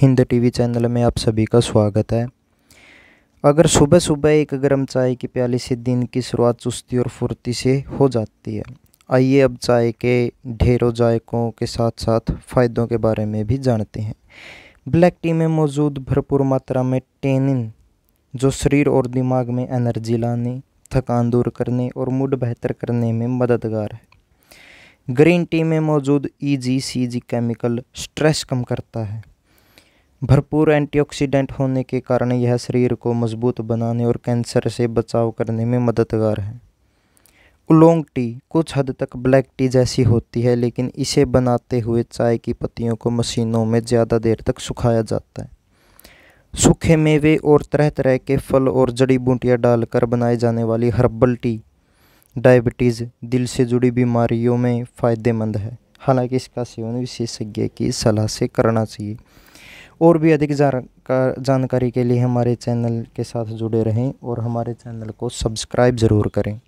Hind TV channel में आप सभी का स्वागत है अगर सुबह सुबह एक गर्म चाय की प्याली से दिन की शुरुआत चुस्ती और फुर्ती से हो जाती है आइए अब चाय के ढेरों जायकों के साथ साथ फ़ायदों के बारे में भी जानते हैं ब्लैक टी में मौजूद भरपूर मात्रा में टेनिन जो शरीर और दिमाग में एनर्जी लाने थकान दूर करने और मूड बेहतर करने में मददगार है ग्रीन टी में मौजूद ई जी सी जी केमिकल स्ट्रेस कम करता है भरपूर एंटीऑक्सीडेंट होने के कारण यह शरीर को मजबूत बनाने और कैंसर से बचाव करने में मददगार है उलोंग टी कुछ हद तक ब्लैक टी जैसी होती है लेकिन इसे बनाते हुए चाय की पत्तियों को मशीनों में ज़्यादा देर तक सुखाया जाता है सूखे मेवे और तरह तरह के फल और जड़ी बूटियाँ डालकर बनाए जाने वाली हर्बल टी डायबिटीज़ दिल से जुड़ी बीमारियों में फ़ायदेमंद है हालांकि इसका सेवन विशेषज्ञ की सलाह से करना चाहिए और भी अधिक जानकारी के लिए हमारे चैनल के साथ जुड़े रहें और हमारे चैनल को सब्सक्राइब ज़रूर करें